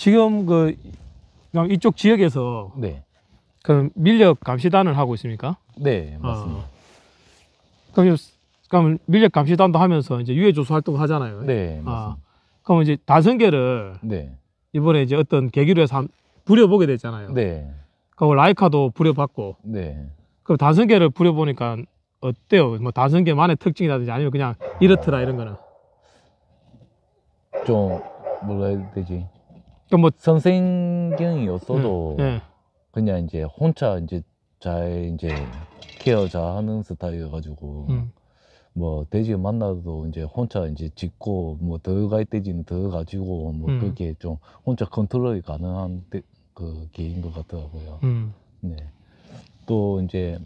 지금 그 이쪽 지역에서 네. 그 밀렵 감시단을 하고 있습니까? 네, 아. 맞습니다. 어. 그럼 그럼 밀렵 감시단도 하면서 이제 유해 조수 활동을 하잖아요. 네, 아, 맞습니다. 그럼 이제 다선계를 네. 이번에 이제 어떤 계기로 해서 한- 부려보게 됐잖아요. 네. 그럼 라이카도 부려봤고 네. 그럼 다선계를 부려보니까 어때요? 뭐 다선계만의 특징이라든지 아니면 그냥 이렇더라 이런 거는 좀 뭐라 해야 되지? 그뭐 그러니까 선생경이 었어도 네. 음, 예. 그냥 이제 혼자 이제 잘 이제 케어 잘 하는 스타일이어가지고 음. 뭐 돼지 만나도 이제 혼자 이제 짓고뭐 들어갈 때지는 들어가지고 뭐 음. 그게 좀 혼자 컨트롤이 가능한 그 개인 것 같더라고요. 음. 네. 또 이제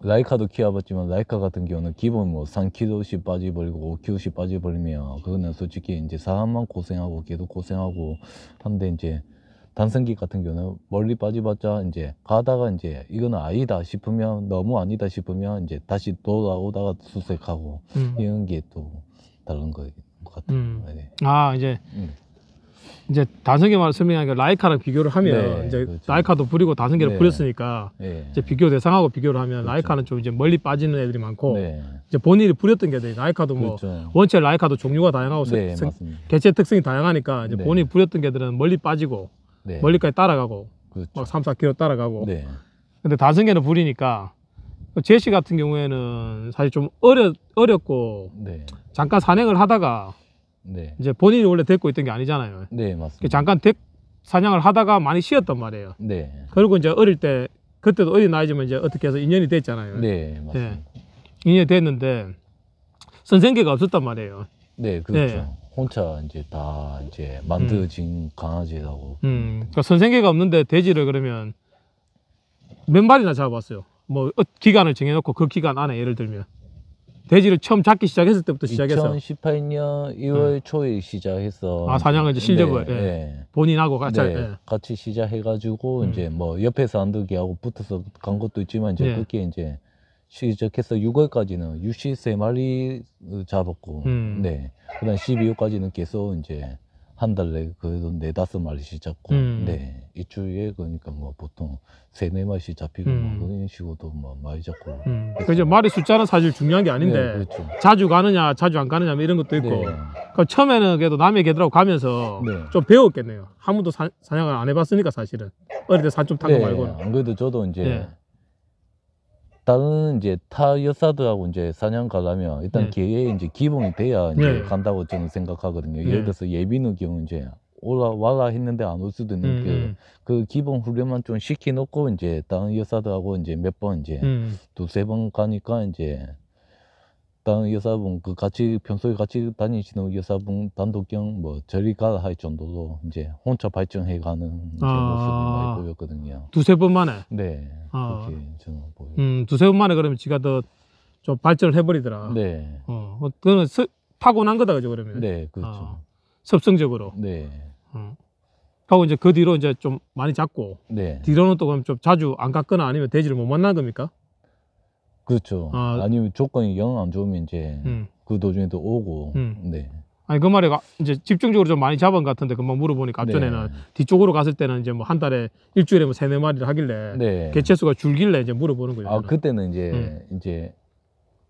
라이카도 키워봤지만 라이카 같은 경우는 기본 뭐 3kg씩 빠져버리고 5kg씩 빠져버리면 그거는 솔직히 이제 사람만 고생하고 걔도 고생하고 한데 이제 단성기 같은 경우는 멀리 빠져봤자 이제 가다가 이제 이거는 아니다 싶으면 너무 아니다 싶으면 이제 다시 돌아오다가 수색하고 음. 이런 게 또 다른 거 같아요. 음. 네. 아 이제 음. 이제 다성계만 설명하니까 라이카랑 비교를 하면 네, 이제 그렇죠. 라이카도 부리고 다성계를 네. 부렸으니까 네. 이제 비교 대상하고 비교를 하면 그렇죠. 라이카는 좀 이제 멀리 빠지는 애들이 많고 네. 이제 본인이 부렸던 게 라이카도 뭐 그렇죠. 원체 라이카도 종류가 다양하고 네, 성, 개체 특성이 다양하니까 이제 네. 본인이 부렸던 개들은 멀리 빠지고 네. 멀리까지 따라가고 그렇죠. 막 3, 4km 따라가고 네. 근데 다성계는 부리니까 제시 같은 경우에는 사실 좀 어려, 어렵고 네. 잠깐 산행을 하다가 네. 이제 본인이 원래 데리고 있던 게 아니잖아요. 네, 맞습니다. 그 잠깐 데, 사냥을 하다가 많이 쉬었단 말이에요. 네. 그리고 이제 어릴 때 그때도 어린 나이지만 이제 어떻게 해서 인연이 됐잖아요. 네, 네. 맞습니다. 네. 인연이 됐는데 선생계가 없었단 말이에요. 네, 그렇죠. 네. 혼자 이제 다 이제 만들어진 음. 강아지라고. 음, 그러니까 선생계가 없는데 돼지를 그러면 몇 마리나 잡아봤어요. 뭐 어, 기간을 정해놓고 그 기간 안에 예를 들면 돼지를 처음 잡기 시작했을 때부터 시작해서 2018년 2월 네. 초에 시작해서 아 사냥을 이제 실력을 네, 네. 본인하고 같이 같이 시작해가지고 음. 이제 뭐 옆에서 안들기하고 붙어서 간 것도 있지만 이제 네. 그게 이제 시작해서 6월까지는 63마리 잡았고 음. 네 그다음 12월까지는 계속 이제 한 달에 내 그래도 네 다섯 마리씩 잡고 음. 네 일주일에 그러니까 뭐 보통 세네 마리씩 잡히고 뭐 음. 뭐 그런 식으로도 뭐 많이 잡고 음. 그죠 마리 숫자는 사실 중요한 게 아닌데 네, 그렇죠. 자주 가느냐 자주 안 가느냐 뭐 이런 것도 있고 네. 그 처음에는 그래도 남의 개들하고 가면서 네. 좀 배웠겠네요 한 번도 사, 사냥을 안 해봤으니까 사실은 어릴 때 산 좀 탄거 네, 말고는 안 그래도 저도 이제 네. 다른 이제 타 여사들하고 이제 사냥 가려면 일단 네. 기회에 이제 기본이 돼야 이제 네. 간다고 저는 생각하거든요. 네. 예를 들어서 예비는 경우 이제 올라와라 했는데 안 올 수도 있는 음. 그, 음. 그 기본 훈련만 좀 시켜놓고 이제 다른 여사들하고 이제 몇 번 이제 음. 두세 번 가니까 이제 다른 여사분 그 같이 평소에 같이 다니시는 여사분 단독경 뭐 저리 가라 할 정도로 이제 혼자 발전해 가는 아, 모습이 많이 보였거든요. 두 세 번 만에. 네. 아. 그렇게 저는 보여요. 음, 두 세 번 만에 그러면 지가 더 좀 발전을 해버리더라. 네. 어, 어 그는 거 타고난 거다 그죠 그러면. 네, 그렇죠. 아, 습성적으로. 네. 어. 하고 이제 그 뒤로 이제 좀 많이 잡고. 네. 뒤로는 또 그럼 좀 자주 안 갔거나 아니면 돼지를 못 만난 겁니까? 그렇죠. 아, 아, 니면 조건이 영 안 좋으면 이제 음. 그 도중에 또 오고. 음. 네. 아니 그 말이 가- 이제 집중적으로 좀 많이 잡은 것 같은데 그만 물어보니까 네. 앞전에는 뒤쪽으로 갔을 때는 이제 뭐 한 달에 일주일에 뭐 세네 마리를 하길래 네. 개체수가 줄길래 이제 물어보는 거예요. 아 저는. 그때는 이제 음. 이제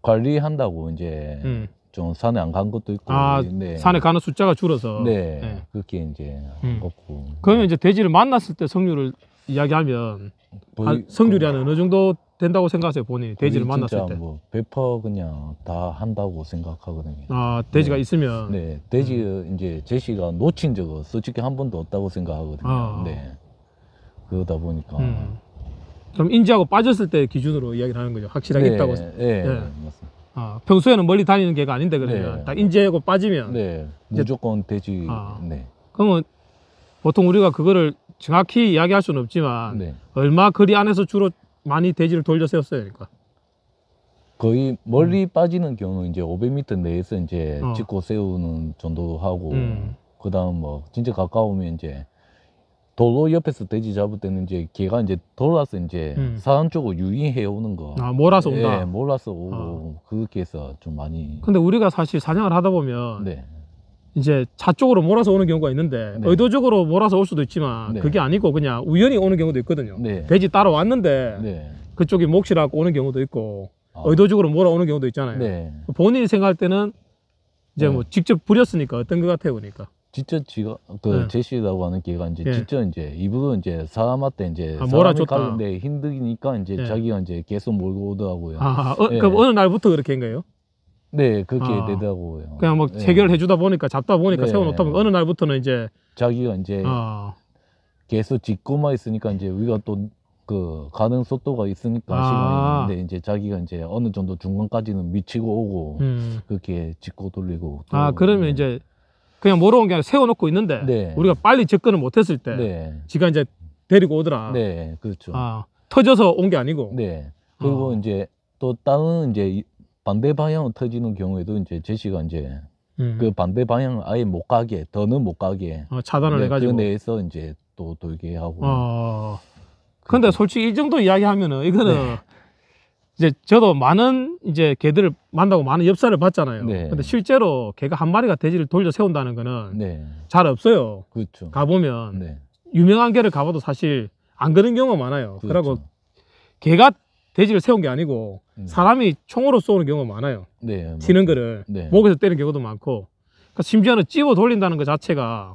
관리한다고 이제 음. 좀 산에 안 간 것도 있고. 아, 네. 산에 가는 숫자가 줄어서 네. 네. 그렇게 이제 음. 없고. 그러면 이제 돼지를 만났을 때 성률을 이야기하면 한 성률이 한 그 어느 정도 된다고 생각하세요 본인이 돼지를 만났을 때? 뭐배0 그냥 다 한다고 생각하거든요. 아 돼지가 네. 있으면 네, 돼지 음. 이제 제시가 놓친 적은 솔직히 한 번도 없다고 생각하거든요. 아. 네. 그러다 보니까 음. 그럼 인지하고 빠졌을 때 기준으로 이야기를 하는 거죠. 확실하게 네, 있다고. 네, 네. 네. 맞습니다. 아, 평소에는 멀리 다니는 개가 아닌데 그러면 네. 딱 인지하고 빠지면 네, 무조건 돼지. 아. 네, 그러면 보통 우리가 그거를 정확히 이야기할 수는 없지만 네, 얼마 거리 안에서 주로 많이 돼지를 돌려 세웠어야 되니까. 그러니까. 거의 멀리 음. 빠지는 경우 이제 500m 내에서 이제 어. 짓고 세우는 정도 하고 음. 그다음 뭐 진짜 가까우면 이제 도로 옆에서 돼지 잡을 때는 이제 개가 이제 돌아서 이제 음. 사람 쪽으로 유인해 오는 거. 아 몰아서 온다. 예, 몰아서 오고 어. 그렇게 해서 좀 많이. 근데 우리가 사실 사냥을 하다 보면 네. 이제 차 쪽으로 몰아서 오는 경우가 있는데 네. 의도적으로 몰아서 올 수도 있지만 네. 그게 아니고 그냥 우연히 오는 경우도 있거든요. 네. 돼지 따라왔는데 네. 그쪽이 몫이라고 오는 경우도 있고 아. 의도적으로 몰아오는 경우도 있잖아요. 네. 본인이 생각할 때는 이제 네. 뭐 직접 부렸으니까 어떤 것 같아요, 그러니까. 직접 지가 그 네. 제시라고 하는 기가 이제 네. 직접 이제 이분은 이제 사람한테 이제 아, 사람이 가는데 힘드니까 이제 네. 자기가 이제 계속 몰고 오더라고요. 아, 어, 네. 그럼 어느 날부터 그렇게 한 거예요? 네, 그렇게 아, 되더라고요. 그냥 막 네. 해결해 주다 보니까 잡다 보니까 네. 세워놓다 보니까 어느 날부터는 이제 자기가 이제 아. 계속 짓고만 있으니까 이제 우리가 또 그 가는 속도가 있으니까 아. 시간이 있는데 이제 자기가 이제 어느 정도 중간까지는 미치고 오고 음. 그렇게 짓고 돌리고 아 그러면 네. 이제 그냥 모르는 게 아니라 세워놓고 있는데 네. 우리가 빨리 접근을 못했을 때 네. 지가 이제 데리고 오더라 네 그렇죠 아 터져서 온 게 아니고 네 그리고 어. 이제 또 다른 이제 반대 방향 터지는 경우에도 이제 제시가 이제 음. 그 반대 방향 을 아예 못 가게 더는 못 가게 어, 차단을 네, 해가지고 그 내에서 이제 또 돌게 하고. 어. 근데 솔직히 이 정도 이야기하면은 이거는 네. 이제 저도 많은 이제 개들을 만나고 많은 엽사를 봤잖아요. 네. 근데 실제로 개가 한 마리가 돼지를 돌려 세운다는 거는 네. 잘 없어요. 그렇죠. 가보면 네. 유명한 개를 가봐도 사실 안 그런 경우가 많아요. 그렇죠. 그러고 개가 돼지를 세운 게 아니고 음. 사람이 총으로 쏘는 경우가 많아요. 네. 뭐. 튀는 거를 네. 목에서 때리는 경우도 많고 그러니까 심지어는 찝어 돌린다는 것 자체가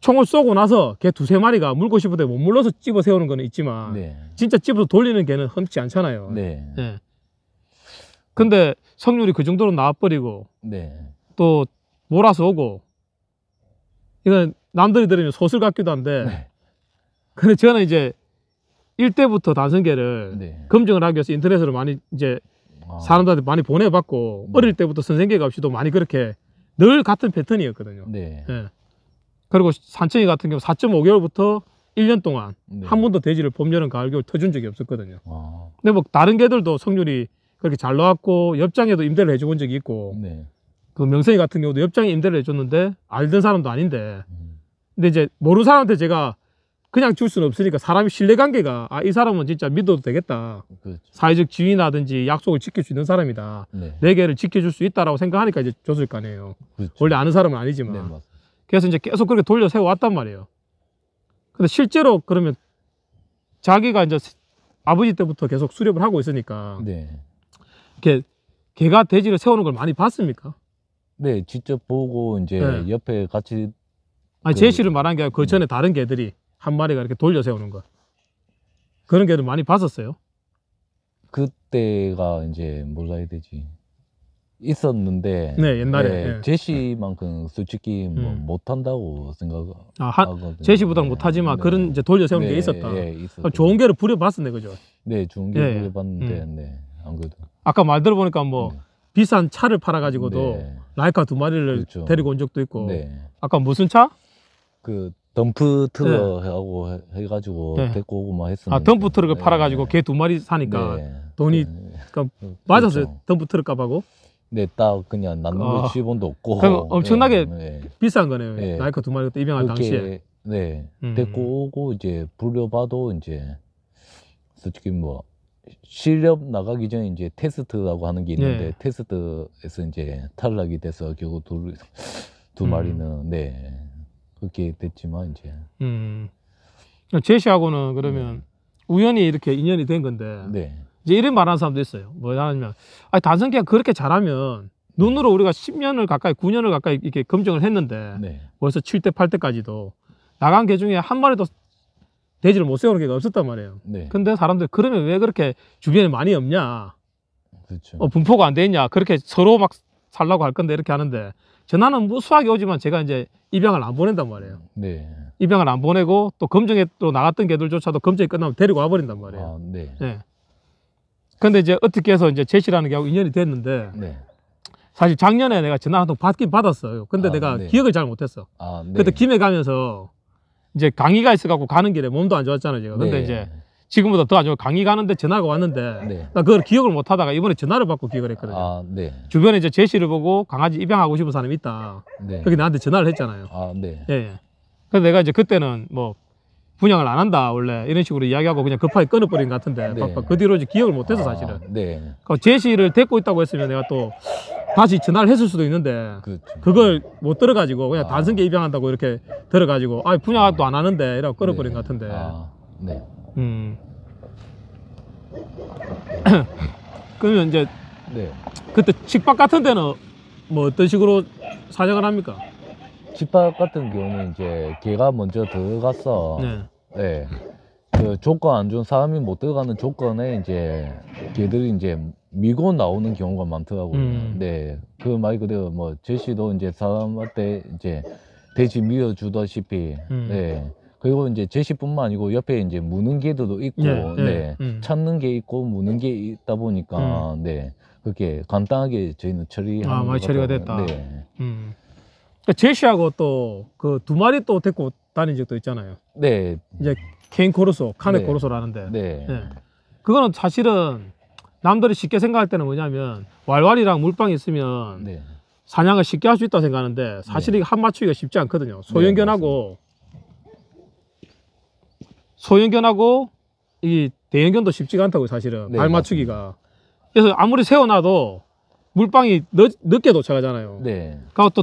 총을 쏘고 나서 개 두세 마리가 물고 싶을 때못 물러서 찝어 세우는 건 있지만 네. 진짜 찝어 돌리는 개는 흔치 않잖아요. 네. 네. 근데 성률이 그 정도로 나와버리고 네. 또 몰아서 오고 이건 남들이 들으면 소설 같기도 한데 네. 근데 저는 이제 일대부터 단순계를 네. 검증을 하기 위해서 인터넷으로 많이 이제 아. 사람들한테 많이 보내봤고 네. 어릴 때부터 선생계가 없이도 많이 그렇게 늘 같은 패턴이었거든요. 네. 예. 그리고 산청이 같은 경우 4.5개월부터 1년 동안 네. 한 번도 돼지를 봄, 여름, 가을, 겨울 터준 적이 없었거든요. 와. 아. 근데 뭐 다른 개들도 성률이 그렇게 잘 나왔고 옆장에도 임대를 해줘본 적이 있고 네. 그 명성이 같은 경우도 옆장에 임대를 해줬는데 알던 사람도 아닌데 음. 근데 이제 모르는 사람한테 제가 그냥 줄 수는 없으니까 사람이 신뢰관계가 아 이 사람은 진짜 믿어도 되겠다 그렇죠. 사회적 지위라든지 약속을 지킬 수 있는 사람이다 네. 내 개를 지켜줄 수 있다라고 생각하니까 이제 줬을 거 아니에요 그렇죠. 원래 아는 사람은 아니지만 네, 그래서 이제 계속 그렇게 돌려 세워왔단 말이에요 근데 실제로 그러면 자기가 이제 아버지 때부터 계속 수렵을 하고 있으니까 네. 이렇게 개가 돼지를 세우는 걸 많이 봤습니까? 네 직접 보고 이제 네. 옆에 같이 아니 그... 제시를 말한 게 아니라 그 전에 네. 다른 개들이 한 마리가 이렇게 돌려 세우는 거 그런 게를 많이 봤었어요 그때가 이제 몰 해야 되지 있었는데 네 옛날에 네, 네. 제시만큼 솔직히 음. 뭐 못한다고 생각하거든요 아, 제시보다 못하지만 네. 그런 이제 돌려 세우는 게 네, 있었다 예, 좋은 게를 부려봤었네 그죠 네 좋은 게 네. 부려봤는데 음. 네안 그래도 아까 말 들어보니까 뭐 비싼 차를 팔아 가지고도 라이카 두 마리를 그렇죠. 데리고 온 적도 있고 아까 무슨 차? 그 덤프 트럭하고 네. 해가지고 네. 데리고 오고 막 했었는데. 아 덤프 트럭을 네. 팔아가지고 개두 마리 사니까 네. 돈이 그러니까 맞았어요. 덤프 그렇죠. 트럭 값하고. 네, 딱 그냥 남는 거 아. 지원도 없고. 그럼 엄청나게 비싼 거네요. 나이크 두 마리 입양할 당시에. 네, 음. 데리고 오고 이제 불려봐도 이제 솔직히 뭐 실력 나가기 전에 이제 테스트라고 하는 게 있는데 네. 테스트에서 이제 탈락이 돼서 결국 둘, 두 음. 마리는 음. 네 그렇게 됐지만 이제 음. 제시하고는 그러면 네. 우연히 이렇게 인연이 된 건데 네. 이제 이런 말하는 사람도 있어요. 뭐냐면 아니 단성계가 그렇게 잘하면 네. 눈으로 우리가 10년을 가까이 9년을 가까이 이렇게 검증을 했는데 네. 벌써 7대 8대까지도 나간 개 중에 한 마리도 돼지를 못 세우는 게 없었단 말이에요. 네. 근데 사람들 그러면 왜 그렇게 주변에 많이 없냐? 그렇죠. 어, 분포가 안돼 있냐? 그렇게 서로 막 살라고 할 건데 이렇게 하는데 전화는 뭐 수학이 오지만 제가 이제 입양을 안 보낸단 말이에요. 네. 입양을 안 보내고 또 검정에 또 나갔던 개들조차도 검정이 끝나면 데리고 와버린단 말이에요. 아, 네. 예. 근데 이제 어떻게 해서 이제 제시라는 게 하고 인연이 됐는데 네. 사실 작년에 내가 전화 한 통 받긴 받았어요. 근데 아, 내가 네. 기억을 잘 못했어. 아, 네. 그때 김해 가면서 이제 강의가 있어갖고 가는 길에 몸도 안 좋았잖아요. 제가. 근데 네. 이제 지금보다 더 아주 강의 가는데 전화가 왔는데 네. 나 그걸 기억을 못 하다가 이번에 전화를 받고 기억을 했거든요. 아, 네. 주변에 이제 제시를 보고 강아지 입양하고 싶은 사람이 있다. 네. 그게 나한테 전화를 했잖아요. 아, 네. 예. 그래서 내가 이제 그때는 뭐 분양을 안 한다 원래 이런 식으로 이야기하고 그냥 급하게 끊어버린 것 같은데 네. 막, 빠그 뒤로 이제 기억을 못해서 아, 사실은 아, 네. 그 제시를 데리고 있다고 했으면 내가 또 다시 전화를 했을 수도 있는데 그렇죠. 그걸 못 들어가지고 그냥 아. 단순계 입양한다고 이렇게 들어가지고 아 분양 또안 하는데 이러고 끊어버린 네. 것 같은데 아. 네. 음. 그러면 이제 네. 그때 직박 같은 데는 뭐 어떤 식으로 사냥을 합니까? 집합 같은 경우는 이제 개가 먼저 들어가서 네. 네. 그 조건 안준 사람이 못 들어가는 조건에 이제 개들이 이제 미고 나오는 경우가 많더라고요. 음. 네. 그 말 그대로 뭐 제시도 이제 사람한테 이제 돼지 밀어주다시피 음. 네. 그리고 이제 제시뿐만 아니고 옆에 이제 무는 개들도 있고 예, 예, 네. 음. 찾는 게 있고 무는 게 있다 보니까 음. 네 그렇게 간단하게 저희는 처리하 아, 많이 처리가 됐다. 네. 음. 그러니까 제시하고 또 그 두 마리 또 데리고 다닌 적도 있잖아요. 네. 이제 케인 코르소, 카네 네. 코르소라는데. 네. 네. 그거는 사실은 남들이 쉽게 생각할 때는 뭐냐면 왈왈이랑 물방이 있으면 네. 사냥을 쉽게 할 수 있다 고 생각하는데 사실 네. 이한 맞추기가 쉽지 않거든요. 소형견하고 네, 소형견하고 이 대형견도 쉽지가 않다고 사실은 네, 발 맞추기가 그래서 아무리 세워놔도 물방이 늦, 게 도착하잖아요 네. 그리고 그러니까 또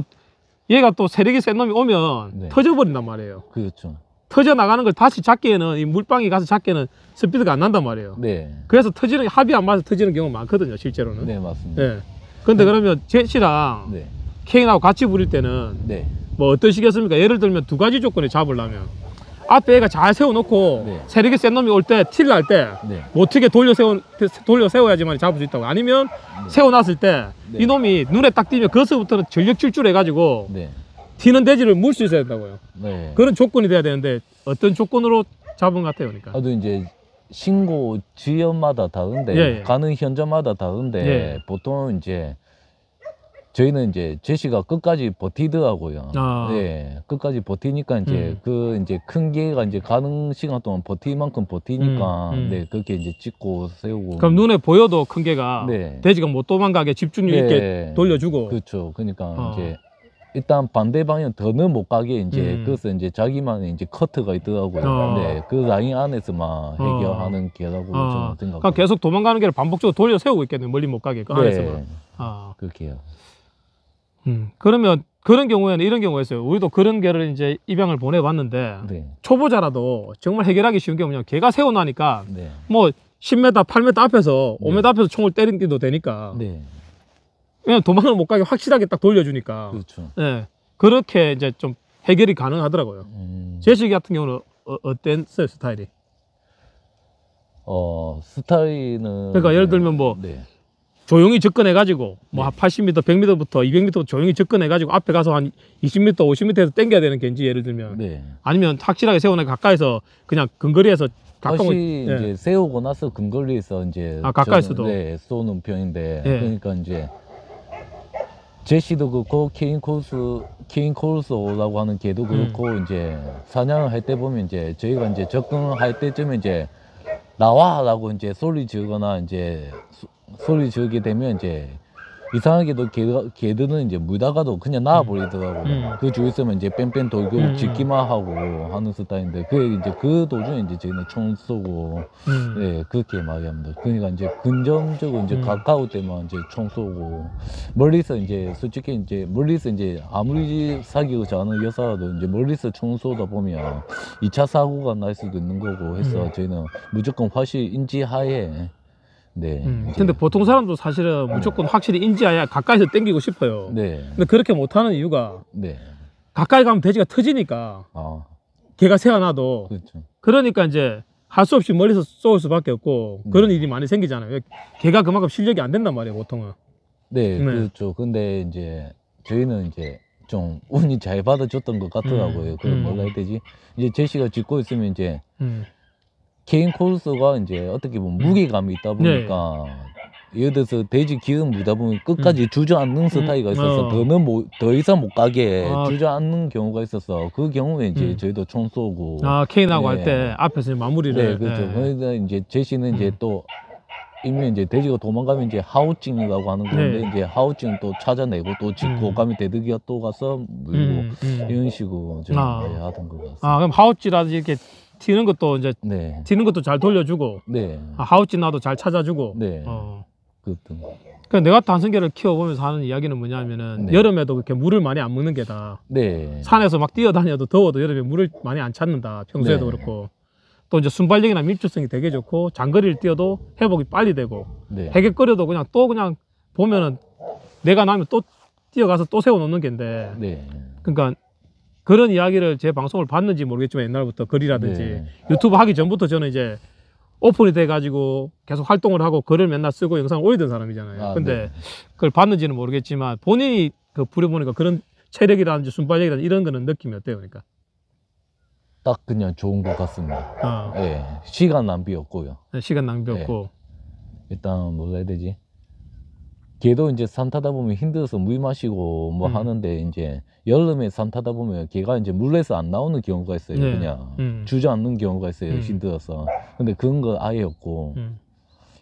얘가 또 세력이 센 놈이 오면 네. 터져버린단 말이에요 그렇죠 터져 나가는 걸 다시 잡기에는 이 물방이 가서 잡기에는 스피드가 안 난단 말이에요 네. 그래서 터지는 합이 안 맞아서 터지는 경우가 많거든요 실제로는 네 맞습니다 네. 근데 네. 그러면 제시랑 네. 케인하고 같이 부릴 때는 네. 뭐 어떠시겠습니까 예를 들면 두 가지 조건에 잡으려면 앞에 애가 잘 세워놓고 네. 세력이 센 놈이 올 때 티를 날때 네. 어떻게 돌려 세워 돌려 세워야지만 잡을 수 있다고 아니면 네. 세워놨을 때 네. 이놈이 눈에 딱 띄면 거기서부터는 전력 질주를 해가지고 네. 튀는 돼지를 물 수 있어야 된다고요 네. 그런 조건이 돼야 되는데 어떤 조건으로 잡은 것 같아요 그러니까 아도 이제 신고 지연마다 다른데 예, 예. 가는 현장마다 다른데 예. 보통 이제 저희는 이제 제시가 끝까지 버티더라고요. 아. 예, 끝까지 버티니까 이제 음. 그 이제 큰 기회가 이제 가는 시간 동안 버틸 만큼 버티니까 음, 음. 네 그렇게 이제 찍고 세우고. 그럼 눈에 보여도 큰 개가 네. 돼지가 뭐 도망가게 집중력 네. 있게 돌려주고. 그렇죠. 그러니까 어. 이제 일단 반대 방향 더는 못 가게 이제 음. 그래서 이제 자기만의 이제 커트가 있더라고요. 어. 네, 그 라인 안에서만 어. 해결하는 어. 개라고 어. 저는 생각. 그니까 계속 도망가는 개를 반복적으로 돌려 세우고 있겠네. 멀리 못 가게 그 네. 안에서만. 아. 그렇게요. 음, 그러면 그런 경우에는 이런 경우가 있어요. 우리도 그런 개를 이제 입양을 보내봤는데 네. 초보자라도 정말 해결하기 쉬운 게 뭐냐면 개가 세워나니까 네. 뭐 10m, 8m 앞에서 5m 네. 앞에서 총을 때린기도 되니까 네. 왜냐 도망을 못 가게 확실하게 딱 돌려주니까 그렇죠. 네, 그렇게 이제 좀 해결이 가능하더라고요. 음... 제시 같은 경우는 어, 어땠어요 스타일이? 어 스타일은 그러니까 예를 들면 뭐 네. 조용히 접근해 가지고 뭐한 네. 80m, 100m부터 200m 조용히 접근해 가지고 앞에 가서 한 20m, 50m에서 당겨야 되는 겐지 예를 들면 네. 아니면 확실하게 세우나 가까이서 그냥 근거리에서 가까운 예. 이제 세우고 나서 근거리에서 이제 아 가까이서도 네, 쏘는 편인데 네. 그러니까 이제 제시도 그렇고 케인 코스 케인 코스라고 오 하는 개도 음. 그렇고 음. 이제 사냥을 할 때 보면 이제 저희가 이제 접근할 때쯤에 이제 나와라고 이제 소리 지거나 이제 소리 지르게 되면 이제 이상하게도 개, 개들은 이제 물다가도 그냥 나와버리더라고요. 음. 그 주위 있으면 이제 뺑뺑 돌고 음. 짖기만 하고 하는 스타일인데, 그, 이제 그 도중에 이제 저희는 총 쏘고, 음. 네, 그렇게 말이 합니다. 그러니까 이제 근정적으로 이제 음. 가까울 때만 이제 총 쏘고, 멀리서 이제 솔직히 이제 멀리서 이제 아무리 사귀고 자는 여사라도 이제 멀리서 총 쏘다 보면 이차 사고가 날 수도 있는 거고 해서 음. 저희는 무조건 화실 인지하에 네. 음, 근데 네. 보통 사람도 사실은 무조건 확실히 인지하야 가까이서 땡기고 싶어요. 네. 근데 그렇게 못하는 이유가 네. 가까이 가면 돼지가 터지니까 아. 개가 새어나도 그렇죠. 그러니까 이제 할 수 없이 멀리서 쏘을 수밖에 없고 음. 그런 일이 많이 생기잖아요. 개가 그만큼 실력이 안 된단 말이에요, 보통은. 네, 네. 그렇죠. 근데 이제 저희는 이제 좀 운이 잘 받아줬던 것 같더라고요. 음, 그걸 음. 뭐라 해야 되지? 이제 제시가 짓고 있으면 이제 음. 케인 코스가 이제 어떻게 보면 무게감이 있다 네. 보니까 예를 들어서 돼지 기운 무다 보면 끝까지 음. 주저앉는 스타일이 음. 어. 있어서 어. 더는 뭐, 더 이상 못 가게 아. 주저앉는 경우가 있어서 그 경우에 이제 음. 저희도 총 쏘고 아 케인하고 네. 할때 앞에서 마무리를 네 그렇죠 네. 그래서 이제 제시는 이제 음. 또 이미 이제 돼지가 도망가면 이제 하우징이라고 하는 네. 건데 네. 이제 하우징 또 찾아내고 또 짓고 가면 음. 대드기가 또 가서 물고 이런 식으로 저 아. 하던 것 같습니다. 아 그럼 하우지라도 이렇게 튀는 것도 이제 네. 튀는 것도 잘 돌려주고 네. 아, 하우치 나도 잘 찾아주고 네. 어. 그것도. 그 내가 단성계를 키워보면서 하는 이야기는 뭐냐면은 네. 여름에도 그렇게 물을 많이 안 먹는 게다. 네. 산에서 막 뛰어다녀도 더워도 여름에 물을 많이 안 찾는다. 평소에도 네. 그렇고 또 이제 순발력이나 밀주성이 되게 좋고 장거리를 뛰어도 회복이 빨리 되고 네. 해결거려도 그냥 또 그냥 보면은 내가 나면 또 뛰어가서 또 세워놓는 게인데 네. 그러니까 그런 이야기를 제 방송을 봤는지 모르겠지만 옛날부터 글이라든지 네. 유튜브 하기 전부터 저는 이제 오픈이 돼가지고 계속 활동을 하고 글을 맨날 쓰고 영상 을 올리던 사람이잖아요. 아, 근데 네. 그걸 봤는지는 모르겠지만 본인이 그 부려보니까 그런 체력이라든지 순발력이라든지 이런 거는 느낌이 어때요? 그러니까? 딱 그냥 좋은 것 같습니다. 아. 예, 시간 낭비 없고요. 네, 시간 낭비 없고. 예. 일단 뭐라 해야 되지? 개도 이제 산 타다 보면 힘들어서 물 마시고 뭐 음. 하는데 이제 여름에 산 타다 보면 개가 이제 물에서 안 나오는 경우가 있어요. 네. 그냥 음. 주저앉는 경우가 있어요. 음. 힘들어서. 근데 그런 거 아예 없고 음.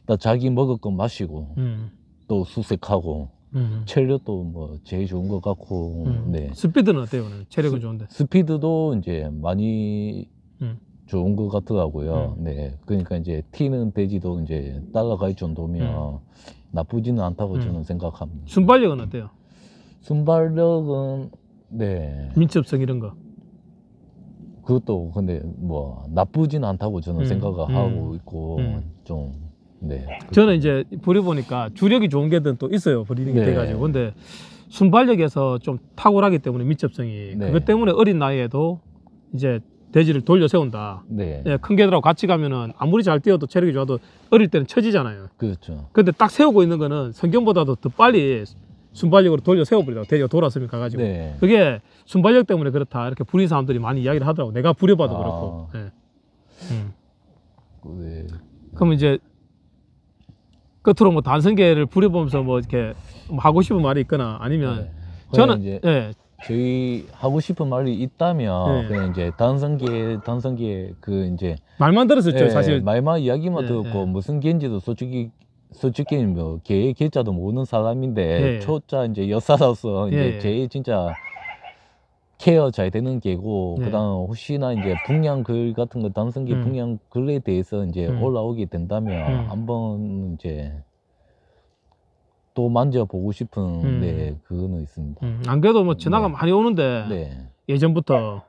나 자기 먹을 거 마시고 음. 또 수색하고 음. 체력도 뭐 제일 좋은 것 같고 네. 스피드는 어때요? 오늘? 체력은 스, 좋은데 스피드도 이제 많이 좋은 것 같더라고요. 네. 그러니까 이제 티는 돼지도 이제 따라갈 정도면 나쁘지는 않다고 음. 저는 생각합니다. 순발력은 어때요? 순발력은 네. 민첩성 이런 거. 그것도 근데 뭐나쁘지는 않다고 저는 음, 생각하고 음. 있고 음. 좀 네. 저는 이제 보려 보니까 주력이 좋은 게든 또 있어요 브리는게 네. 돼가지고 근데 순발력에서 좀 탁월하기 때문에 민첩성이 네. 그것 때문에 어린 나이에도 이제 대지를 돌려 세운다. 네. 예, 큰 개들하고 같이 가면은 아무리 잘 뛰어도 체력이 좋아도 어릴 때는 처지잖아요. 그렇죠. 근데 딱 세우고 있는 거는 성경보다도 더 빨리 순발력으로 돌려 세워버리다가 돼지가 돌았으면 가가지고. 네. 그게 순발력 때문에 그렇다. 이렇게 부린 사람들이 많이 이야기를 하더라고. 내가 부려봐도 아. 그렇고. 예. 음. 네. 그러면 이제 끝으로 뭐 단성계를 부려보면서 뭐 이렇게 뭐 하고 싶은 말이 있거나 아니면 네. 저는 예 저희 하고 싶은 말이 있다면 네. 그냥 이제 단성기에 단성기에 그 이제 말만 들었었죠, 예, 사실. 말만 이야기만 예, 듣고 예. 무슨 개인지도 솔직히 솔직히 뭐 개의 개자도 모르는 사람인데 예. 네. 초자 이제 여사로서 이제 예. 제일 진짜 케어 잘 되는 개고 예. 그다음 혹시나 이제 북양 글 같은 거 단성기 음. 북양 글에 대해서 이제 음. 올라오게 된다면 음. 한번 이제 또 만져보고 싶은 음. 네 그거는 있습니다. 음, 안 그래도 뭐 전화가 네. 많이 오는데 네. 예전부터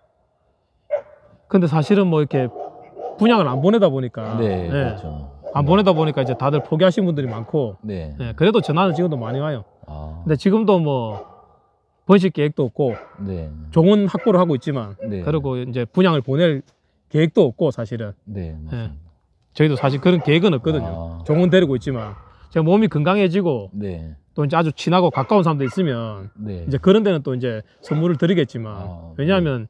근데 사실은 뭐 이렇게 분양을 안 보내다 보니까 네, 네. 그렇죠. 안 네. 보내다 보니까 이제 다들 포기하신 분들이 많고 네. 네, 그래도 전화는 지금도 많이 와요. 아. 근데 지금도 뭐 번식 계획도 없고 네. 종은 확보를 하고 있지만 네. 그리고 이제 분양을 보낼 계획도 없고 사실은 네, 네. 맞 저희도 사실 그런 계획은 없거든요. 아. 종은 데리고 있지만 제 몸이 건강해지고 네. 또 이제 아주 친하고 가까운 사람도 있으면 네. 이제 그런 데는 또 이제 선물을 드리겠지만 아, 네. 왜냐하면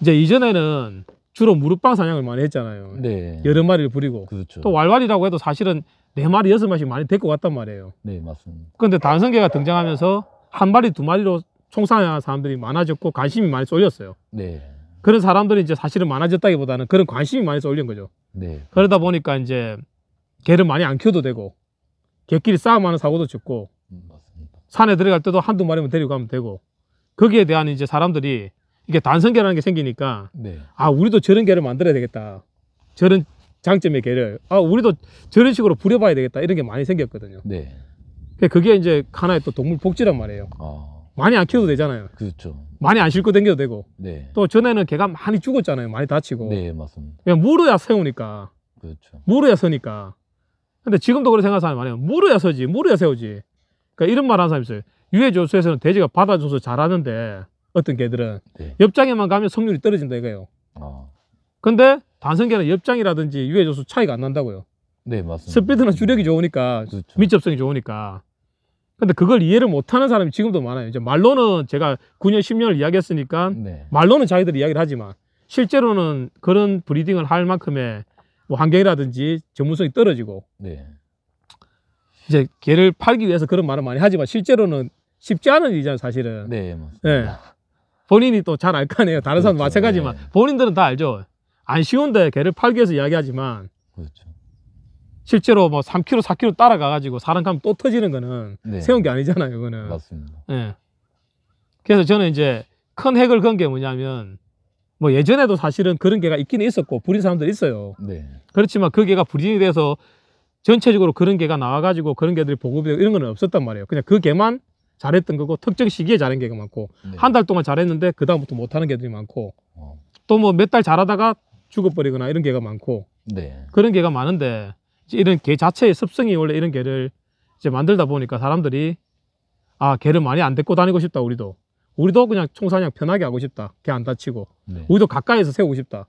이제 이전에는 주로 무릎방 사냥을 많이 했잖아요. 네. 여러 마리를 부리고 그렇죠. 또 왈왈이라고 해도 사실은 네 마리 여섯 마리씩 많이 데리고 왔단 말이에요. 네 맞습니다. 그런데 단성계가 등장하면서 한 마리 두 마리로 총사냥하는 사람들이 많아졌고 관심이 많이 쏠렸어요. 네. 그런 사람들이 이제 사실은 많아졌다기보다는 그런 관심이 많이 쏠린 거죠. 네. 그러다 보니까 이제 개를 많이 안 키워도 되고 객끼리 싸움하는 사고도 적고 음, 산에 들어갈 때도 한두 마리만 데리고 가면 되고 거기에 대한 이제 사람들이 이게 단성계라는 게 생기니까 네. 아 우리도 저런 개를 만들어야 되겠다 저런 장점의 개를 아 우리도 저런 식으로 부려봐야 되겠다 이런 게 많이 생겼거든요 네. 그러니까 그게 이제 하나의 또 동물 복지란 말이에요 아... 많이 안 키워도 되잖아요 그렇죠 많이 안 싣고 댕겨도 되고 네. 또 전에는 개가 많이 죽었잖아요 많이 다치고 네 맞습니다 그냥 물어야 세우니까 그렇죠 물어야 서니까 근데 지금도 그렇게 생각하는 사람이 많아요. 물어야 서지, 물어야 세우지. 그러니까 이런 말 하는 사람이 있어요. 유해조수에서는 돼지가 받아줘서 잘하는데 어떤 개들은 네. 옆장에만 가면 성률이 떨어진다 이거예요. 어. 근데 단성계는 옆장이라든지 유해조수 차이가 안 난다고요. 네, 맞습니다. 스피드는 주력이 좋으니까 그렇죠. 밑접성이 좋으니까. 근데 그걸 이해를 못하는 사람이 지금도 많아요. 이제 말로는 제가 9년, 10년을 이야기했으니까 네. 말로는 자기들이 이야기를 하지만 실제로는 그런 브리딩을 할 만큼의 뭐 환경이라든지 전문성이 떨어지고 네. 이제 개를 팔기 위해서 그런 말을 많이 하지만 실제로는 쉽지 않은 일이잖아요 사실은 네 맞습니다 네. 본인이 또 잘 알 거 아니에요 다른 그렇죠. 사람 도 마찬가지지만 네. 본인들은 다 알죠 안 쉬운데 개를 팔기 위해서 이야기하지만 그렇죠. 실제로 뭐 3km 4km 따라가 가지고 사람 가면 또 터지는 거는 네. 세운 게 아니잖아요 그거는 맞습니다 네. 그래서 저는 이제 큰 핵을 건 게 뭐냐면 뭐 예전에도 사실은 그런 개가 있기는 있었고 부린 사람들 있어요. 네. 그렇지만 그 개가 부진이 돼서 전체적으로 그런 개가 나와가지고 그런 개들이 보급되고 이런 건 없었단 말이에요. 그냥 그 개만 잘했던 거고 특정 시기에 잘한 개가 많고 네. 한달 동안 잘했는데 그 다음부터 못하는 개들이 많고 어. 또뭐 몇 달 잘하다가 죽어버리거나 이런 개가 많고 네. 그런 개가 많은데 이런 개 자체의 습성이 원래 이런 개를 이제 만들다 보니까 사람들이 아 개를 많이 안 데리고 다니고 싶다 우리도 우리도 그냥 총사냥 편하게 하고 싶다. 개 안 다치고. 네. 우리도 가까이서 세우고 싶다.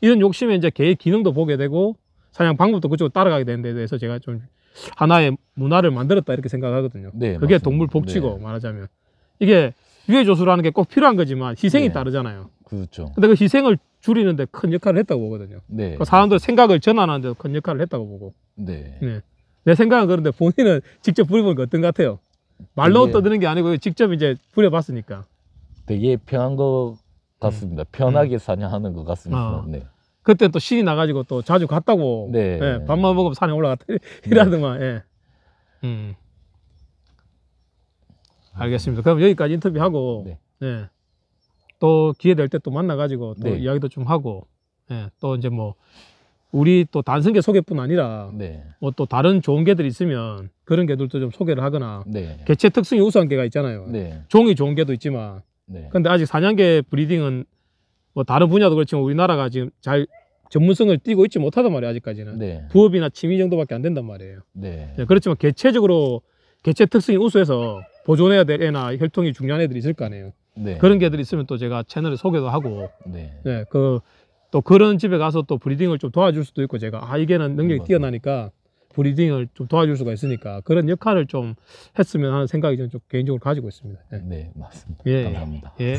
이런 욕심에 이제 개의 기능도 보게 되고 사냥 방법도 그쪽으로 따라가게 되는 데 대해서 제가 좀 하나의 문화를 만들었다 이렇게 생각하거든요. 네, 그게 맞습니다. 동물 복지고 네. 말하자면 이게 유해 조수라는 게 꼭 필요한 거지만 희생이 네. 따르잖아요. 그렇죠. 근데 그 희생을 줄이는데 큰 역할을 했다고 보거든요. 네. 그 사람들 생각을 전환하는 데큰 역할을 했다고 보고. 네. 네. 내 생각은 그런데 본인은 직접 부려는니 어떤 것 같아요? 말로 떠드는 게 아니고 직접 이제 뿌려봤으니까. 되게 편한 것 같습니다. 음. 편하게 음. 사냥하는 것 같습니다. 아. 네. 그때 또 신이 나가지고 또 자주 갔다고. 네. 예, 밥만 먹으면 네. 산에 올라갔다 이라더만. 예. 네. 예. 음. 알겠습니다. 그럼 여기까지 인터뷰하고. 네. 예. 또 기회 될 때 또 만나가지고 또 네. 이야기도 좀 하고. 예. 또 이제 뭐 우리 또 단성계 소개뿐 아니라 네. 뭐또 다른 좋은 개들 있으면 그런 개들도 좀 소개를 하거나 네. 개체 특성이 우수한 개가 있잖아요. 네. 종이 좋은 개도 있지만 네. 근데 아직 사냥개 브리딩은 뭐 다른 분야도 그렇지만 우리나라가 지금 잘 전문성을 띄고 있지 못하단 말이에요 아직까지는 네. 부업이나 취미 정도밖에 안 된단 말이에요. 네. 네 그렇지만 개체적으로 개체 특성이 우수해서 보존해야 될 애나 혈통이 중요한 애들이 있을 거 아니에요. 네. 그런 개들이 있으면 또 제가 채널에 소개도 하고 네. 네, 그또 그런 집에 가서 또 브리딩을 좀 도와줄 수도 있고 제가 아 이게는 능력이 음, 뛰어나니까 브리딩을 좀 도와줄 수가 있으니까 그런 역할을 좀 했으면 하는 생각이 저는 좀 개인적으로 가지고 있습니다. 네, 네 맞습니다. 예. 감사합니다. 예.